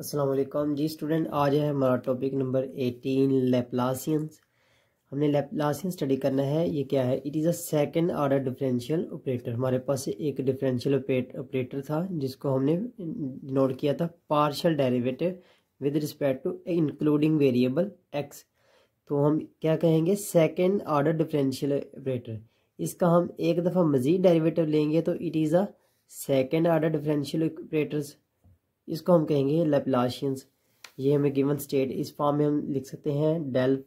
असलकम जी स्टूडेंट आज है हमारा टॉपिक नंबर एटीन लेप्लासियंस हमने लेप्लासियन स्टडी करना है ये क्या है it is a second order differential operator हमारे पास एक डिफरेंशियल ऑपरेटर था जिसको हमने नोट किया था partial derivative with respect to including variable X तो हम क्या कहेंगे सेकेंड ऑर्डर डिफरेंशियल ऑपरेटर इसका हम एक दफ़ा मज़ीद डेरीवेटिव लेंगे तो it is a second order differential operators इसको हम कहेंगे लेपलाशियंस ये हमें गिवन स्टेट इस फॉर्म में हम लिख सकते हैं del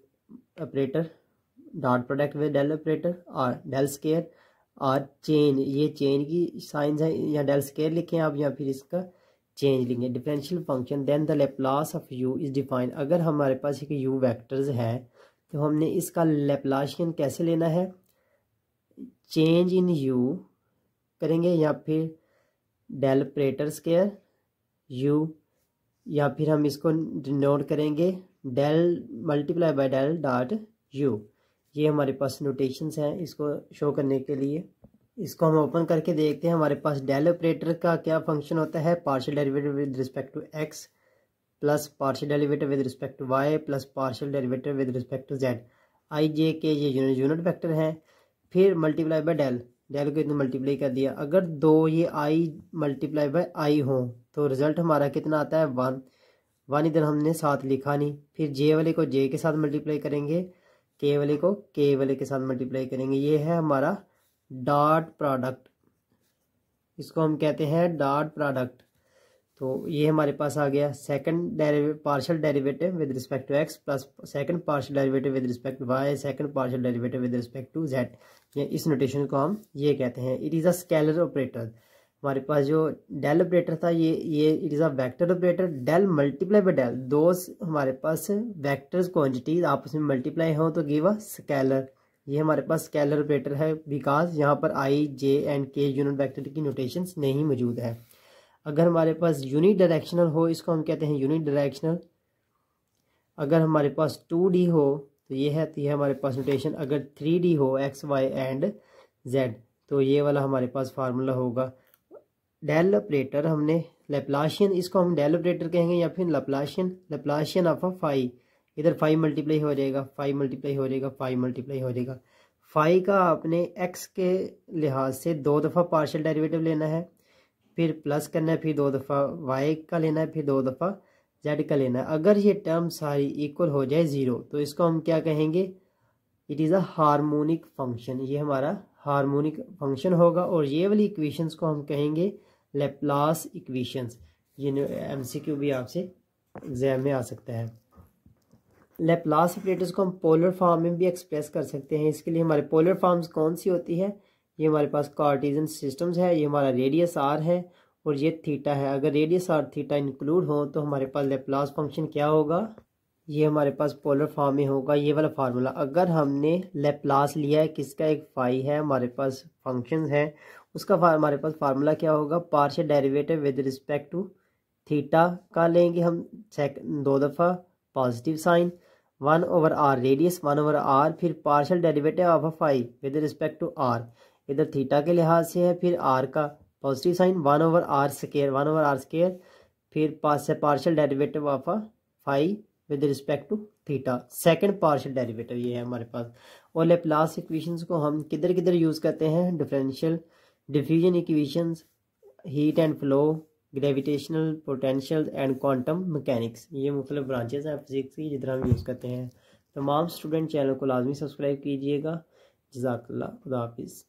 operator dot product with del operator और डेल स्केयर और चेंज ये चेंज की साइंस है या डेल स्केयर लिखें आप या फिर इसका चेंज लिखें differential function then the Laplace of U is defined अगर हमारे पास एक यू वैक्टर्स है तो हमने इसका लेपलाशियन कैसे लेना है चेंज इन यू करेंगे या फिर डेल ऑपरेटर स्केयर यू या फिर हम इसको डिनोट करेंगे del multiply by del dot U ये हमारे पास नोटेशंस हैं इसको शो करने के लिए इसको हम ओपन करके देखते हैं हमारे पास डेल ऑपरेटर का क्या फंक्शन होता है partial derivative with respect to X plus partial derivative with respect to Y plus partial derivative with respect to Z I J K ये यूनिट यूनिट हैं फिर मल्टीप्लाई बाय डेल डेल को इतने multiply कर दिया अगर दो ये आई मल्टीप्लाई बाई आई हो तो रिज़ल्ट हमारा कितना आता है वन वन इधर हमने साथ लिखा नहीं फिर जे वाले को जे के साथ मल्टीप्लाई करेंगे के वाले को के वाले के साथ मल्टीप्लाई करेंगे ये है हमारा डॉट प्रोडक्ट इसको हम कहते हैं डॉट प्रोडक्ट तो ये हमारे पास आ गया सेकंड डेरिवे partial derivative with respect to X plus second partial derivative with respect to Y second partial derivative with respect to Z ये इस नोटेशन को हम ये कहते हैं it is a scalar operator हमारे पास जो डेल ऑपरेटर था ये ये it is a vector operator del multiply by del दो हमारे पास वैक्टर्स क्वान्टिटीज आपस में मल्टीप्लाई हों तो गिव अ स्केलर ये हमारे पास स्केलर ऑपरेटर है बिकॉज यहाँ पर I J and K unit vector की नोटेशन नहीं मौजूद है अगर हमारे पास यूनिट डायरेक्शनल हो इसको हम कहते हैं यूनिट डायरेक्शनल अगर हमारे पास टू डी हो तो ये है तो ये हमारे पास नोटेशन अगर थ्री डी हो एक्स वाई एंड जेड तो ये वाला हमारे पास फार्मूला होगा डेल ऑपरेटर हमने लेप्लाशियन इसको हम डेल ऑपरेटर कहेंगे या फिर Laplacian Laplacian of a five इधर फाइव मल्टीप्लाई हो जाएगा फाइव मल्टीप्लाई हो जाएगा फाइव मल्टीप्लाई हो जाएगा फाइव का आपने एक्स के लिहाज से दो दफ़ा पार्शियल डेरिवेटिव लेना है फिर प्लस करना है फिर दो दफ़ा वाई का लेना है फिर दो दफ़ा जेड का लेना है अगर ये टर्म सारी इक्वल हो जाए ज़ीरो तो इसको हम क्या कहेंगे it is a harmonic function ये हमारा हार्मोनिक फंक्शन होगा और ये वाली इक्वेशंस को हम कहेंगे लेप्लास इक्वेशंस ये एम सी क्यू भी आपसे एग्जाम में आ सकता है लेप्लास ऑपरेटर्स को हम पोलर फॉर्म में भी एक्सप्रेस कर सकते हैं इसके लिए हमारे पोलर फॉर्म्स कौन सी होती है ये हमारे पास कार्टिजन सिस्टम्स है ये हमारा रेडियस आर है और ये थीटा है अगर रेडियस आर थीटा इंक्लूड हो तो हमारे पास लेप्लास फंक्शन क्या होगा ये हमारे पास पोलर फॉर्म में होगा ये वाला फार्मूला अगर हमने लेप्लास लिया है किसका एक फाई है हमारे पास फंक्शन है उसका हमारे पास फार्मूला क्या होगा partial derivative with respect to theta का लेंगे हम चेक दो दफ़ा positive sine one over r radius one over r फिर partial derivative of a phi with respect to r इधर थीटा के लिहाज से है फिर आर का positive sine one over r square one over r square फिर पास है partial derivative of five with respect to theta second partial derivative ये है हमारे पास और लेप्लास इक्वेशंस को हम किधर किधर यूज़ करते हैं differential diffusion equations heat and flow gravitational potential and quantum mechanics ये मुख्तलिफ ब्रांचेज हैं फिजिक्स की जिधर हम यूज़ करते हैं तमाम स्टूडेंट चैनल को लाजमी सब्सक्राइब कीजिएगा जजाकल्ला खुदाफिज़